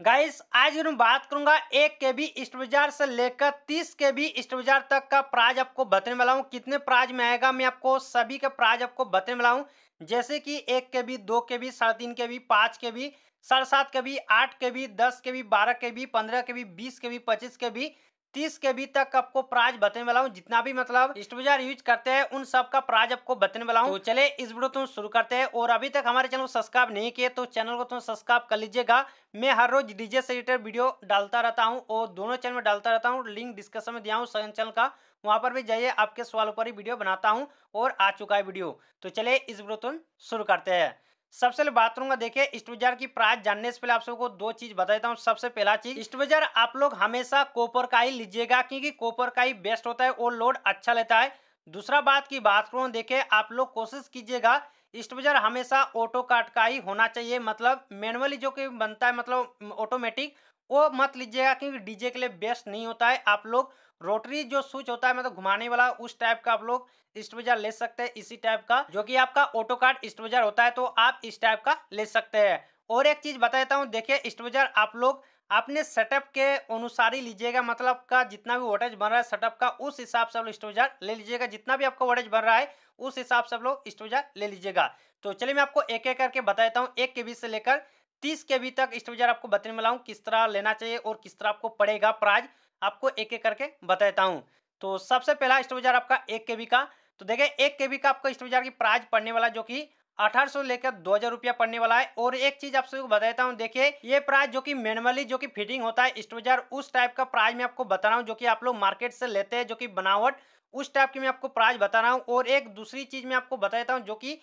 guys आज मैं बात करूंगा एक के बी बाजार से लेकर तीस के बी बाजार तक का प्राइज आपको बताने वाला हूँ कितने प्राइज में आएगा मैं आपको सभी का प्राइज आपको बताने वाला हूँ जैसे कि एक के बी दो के बी साढ़े तीन के बी पाँच के बी साढ़े सात के बी आठ के बी दस के बी बारह के बी पंद्रह के बी बीस के बी पच्चीस के बी तीस के भी तक आपको प्राइज बताने वाला हूँ जितना भी मतलब स्टोबेजार यूज करते हैं उन सब का प्राइज आपको बताने वाला हूँ तो चले इस वीडियो तुम शुरू करते हैं और अभी तक हमारे चैनल को सब्सक्राइब नहीं किए तो चैनल को तुम तो सब्सक्राइब कर लीजिएगा मैं हर रोज डीजे से रिलेटेड वीडियो डालता रहता हूँ और दोनों चैनल में डालता रहता हूँ लिंक डिस्क्रिप्शन में दिया हूँ सेकंड चैनल का वहाँ पर भी जाइए आपके सवालों पर ही वीडियो बनाता हूँ और आ चुका है वीडियो तो चले इस वीडियो तुम शुरू करते हैं सबसे पहले बात करूंगा देखिए स्टोजार की प्राइस जानने से पहले आप सबको दो चीज बता देता हूँ सबसे पहला चीज स्टोजार आप लोग हमेशा कोपर का ही लीजिएगा क्योंकि कोपर का ही बेस्ट होता है और लोड अच्छा लेता है दूसरा बात की बात करूँ देखिये आप लोग कोशिश कीजिएगा स्टोजार हमेशा ऑटो काट का ही होना चाहिए मतलब मैनुअली जो कि बनता है मतलब ऑटोमेटिक वो मत लीजिएगा क्योंकि डीजे के लिए बेस्ट नहीं होता है आप लोग रोटरी जो स्विच होता है मतलब घुमाने वाला उस टाइप का आप लोग स्ट्रेचर ले सकते हैं इसी टाइप का जो कि आपका ऑटो कार्ड स्ट्रेचर होता है तो आप इस टाइप का ले सकते हैं और एक चीज बता देता हूँ देखिए स्ट्रेचर आप लोग अपने सेटअप के अनुसार ही लीजिएगा मतलब का जितना भी वोटेज बन रहा है सेटअप का उस हिसाब से आप लोग स्टोजार ले लीजिएगा जितना भी आपका वोटेज बन रहा है उस हिसाब से आप लोग स्टोजार ले लीजिएगा तो चलिए मैं आपको एक एक करके बता देता हूँ एक के से लेकर तीस के तक स्टोजार आपको बताने वाला हूँ किस तरह लेना चाहिए और किस तरह आपको पड़ेगा प्राइज आपको एक एक करके बताता हूँ तो सबसे पहला स्टोर बाजार आपका एक के का तो देखिए एक के का आपका बाजार की प्राइस पड़ने वाला जो कि 1800 लेकर हजार रुपया पड़ने वाला है और एक चीज आप सभी को बताता हूँ देखिए ये प्राइस जो कि मैनुअली जो कि फिटिंग होता है स्टोर बाजार उस टाइप का प्राइस मैं आपको बता रहा हूँ जो कि आप लोग मार्केट से लेते हैं जो कि बनावट उस टाइप की मैं आपको प्राइस बता रहा हूँ और एक दूसरी चीज़ मैं आपको बताता हूँ जो कि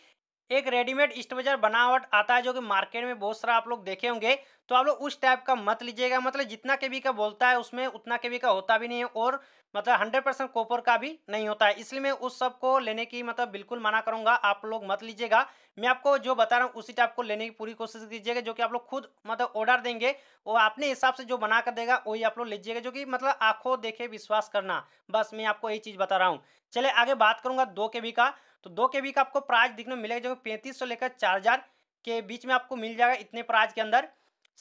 एक रेडीमेड स्ट्रक्चर बनावट आता है जो कि मार्केट में बहुत सारा आप लोग देखे होंगे तो आप लोग उस टाइप का मत लीजिएगा मतलब जितना के भी का बोलता है उसमें उतना के का होता भी नहीं है और मतलब हंड्रेड परसेंट कॉपर का भी नहीं होता है इसलिए मैं उस सब को लेने की मतलब बिल्कुल मना करूंगा आप लोग मत लीजिएगा मैं आपको जो बता रहा हूँ उसी टाइप को लेने की पूरी कोशिश कीजिएगा जो कि आप लोग खुद मतलब ऑर्डर देंगे वो अपने हिसाब से जो बना कर देगा वही आप लोग लीजिएगा जो कि मतलब आंखों देखे विश्वास करना बस मैं आपको यही चीज़ बता रहा हूँ चले आगे बात करूंगा दो के बी का तो दो के बी का आपको प्राइस देखने मिलेगा जो पैंतीस लेकर चार के बीच में आपको मिल जाएगा इतने प्राइस के अंदर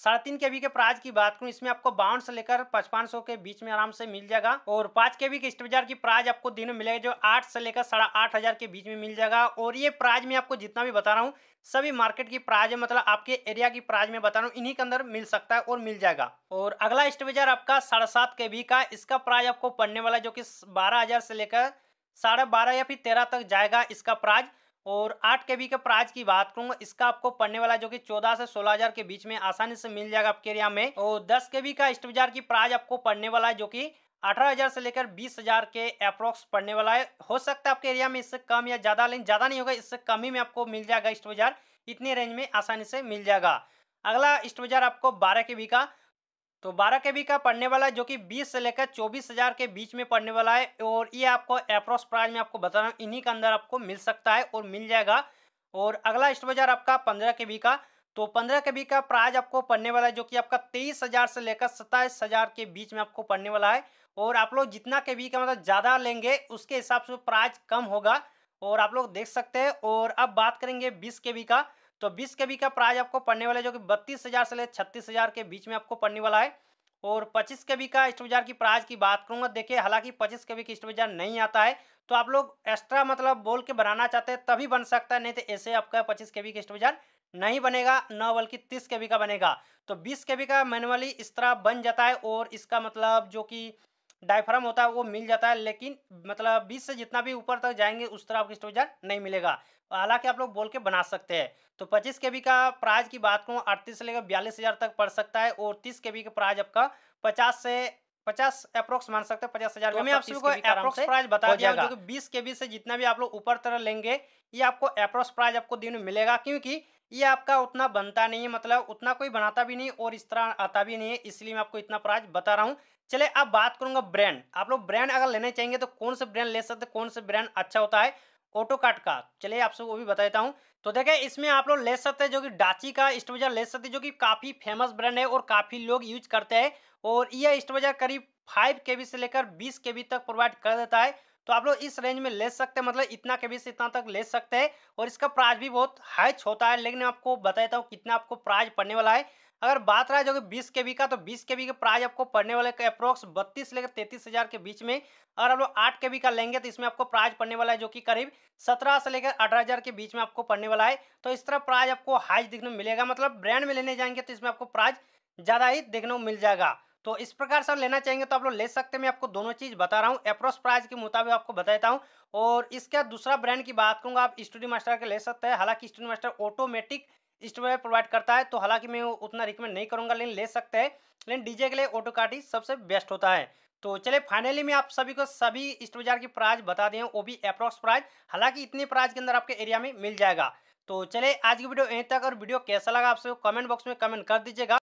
साढ़े तीन के के प्राइस की बात करूं इसमें आपको बावन से लेकर पचपन सौ के बीच में आराम से मिल जाएगा और पांच के बी के स्टेबलाइजर की प्राइस आपको दिन में मिलेगा जो आठ से लेकर साढ़े आठ हजार के बीच में मिल जाएगा और ये प्राइस में आपको जितना भी बता रहा हूँ सभी मार्केट की प्राइस है मतलब आपके एरिया की प्राइस में बता रहा हूँ इन्हीं के अंदर मिल सकता है और मिल जाएगा और अगला बाजार आपका साढ़े सात के बी का इसका प्राइस आपको पड़ने वाला जो की बारह हजार से लेकर साढ़े बारह या फिर तेरह तक जाएगा इसका प्राइस और आठ के का प्राइस की बात करूंगा इसका आपको पढ़ने वाला जो कि चौदह से सोलह हजार के बीच में आसानी से मिल जाएगा आपके एरिया में और दस के का बाजार की प्राइस आपको पढ़ने वाला है जो कि अठारह हजार से लेकर बीस हजार के अप्रोक्स पढ़ने वाला है हो सकता है आपके एरिया में इससे कम या ज़्यादा लेकिन ज़्यादा नहीं होगा इससे कम ही में आपको मिल जाएगा स्टोर इतनी रेंज में आसानी से मिल जाएगा अगला स्टोर आपको बारह के का तो 12 के बी का पढ़ने वाला है जो कि 20 से लेकर चौबीस हजार के बीच में पड़ने वाला है और ये आपको अप्रोस प्राइस में आपको बता रहा हूँ इन्हीं के अंदर आपको मिल सकता है और मिल जाएगा और अगला स्टॉक बाजार आपका पंद्रह के बी का तो पंद्रह के बी का प्राइज आपको पढ़ने वाला है जो कि आपका तेईस हजार से लेकर सत्ताईस हजार के बीच में आपको पढ़ने वाला है और आप लोग जितना के बी का मतलब ज़्यादा लेंगे उसके हिसाब से प्राइज कम होगा और आप लोग देख सकते हैं और अब बात करेंगे बीस के बी का तो बीस के बी का प्राइज आपको पढ़ने वाला है जो कि बत्तीस हज़ार से ले छत्तीस हज़ार के बीच में आपको पढ़ने वाला है और 25 के बी का बाजार की प्राइस की बात करूंगा देखिए हालांकि 25 के बी की बाजार नहीं आता है तो आप लोग एक्स्ट्रा मतलब बोल के बनाना चाहते हैं तभी बन सकता है नहीं तो ऐसे आपका 25 के बी की बाजार नहीं बनेगा न बल्कि 30 के बी का बनेगा तो 20 के बी का मैनुअली इस तरह बन जाता है और इसका मतलब जो कि डायफ्राम होता है वो मिल जाता है लेकिन मतलब बीस से जितना भी ऊपर तक जाएंगे उस तरह आपको स्टोजर नहीं मिलेगा हालांकि आप लोग बोल के बना सकते हैं तो 25 के बी का प्राइज की बात करूँ अड़तीस से लेकर बयालीस हज़ार तक पड़ सकता है और तीस के बी का प्राइज आपका पचास से पचास अप्रोक्स मान सकते हैं पचास हजार तो, तो आप सबको अप्रोक्स प्राइस बता दिया क्योंकि बीस के बी से जितना भी आप लोग ऊपर तरह लेंगे ये आपको अप्रोक्स प्राइज आपको दिन में मिलेगा क्योंकि ये आपका उतना बनता नहीं है मतलब उतना कोई बनाता भी नहीं और इस तरह आता भी नहीं है इसलिए मैं आपको इतना प्राइस बता रहा हूँ चले अब बात करूंगा ब्रांड आप लोग ब्रांड अगर लेने चाहेंगे तो कौन सा ब्रांड ले सकते कौन सा ब्रांड अच्छा होता है ऑटोकाट का चलिए आपसे वो भी बता देता हूँ तो देखे इसमें आप लोग ले सकते हैं जो कि डाची का स्टोवेजर ले सकते हैं जो कि काफ़ी फेमस ब्रांड है और काफ़ी लोग यूज करते हैं और यह स्टोवेजर करीब फाइव के से लेकर बीस के तक प्रोवाइड कर देता है तो आप लोग इस रेंज में ले सकते हैं मतलब इतना के से इतना तक ले सकते हैं और इसका प्राइस भी बहुत हाई होता है लेकिन आपको बता देता हूँ कितना आपको प्राइज पड़ने वाला है अगर बात रहा जो कि बीस के बी का तो बीस के बी का प्राइस आपको पड़ने वाले अप्रोक्स बत्तीस लेकर तैतीस हज़ार के बीच में अगर आप लोग आठ के बी का लेंगे तो इसमें आपको प्राइस पड़ने वाला है जो कि करीब सत्रह से लेकर अठारह हज़ार के बीच में आपको पड़ने वाला है तो इस तरह प्राइस आपको हाई देखने को मिलेगा मतलब ब्रांड में लेने जाएंगे तो इसमें आपको प्राइस ज़्यादा ही देखने को मिल जाएगा तो इस प्रकार से लेना चाहेंगे तो आप लोग ले सकते हैं मैं आपको दोनों चीज़ बता रहा हूँ अप्रोस प्राइस के मुताबिक आपको बताता हूँ और इसका दूसरा ब्रांड की बात करूँगा आप स्टूडियो मास्टर के ले सकते हैं हालांकि studio master automatic storage provide करता है तो हालांकि मैं उतना रिकमेंड नहीं करूँगा लेकिन ले सकते हैं लेकिन डीजे के लिए ऑटो कार्ड ही सबसे बेस्ट होता है तो चलिए फाइनली मैं आप सभी को सभी स्टोरेजार की प्राइस बता दें वो भी अप्रोक्स प्राइस हालांकि इतने प्राइस के अंदर आपके एरिया में मिल जाएगा तो चलिए आज की वीडियो यहीं तक और वीडियो कैसा लगा आप सब कमेंट बॉक्स में कमेंट कर दीजिएगा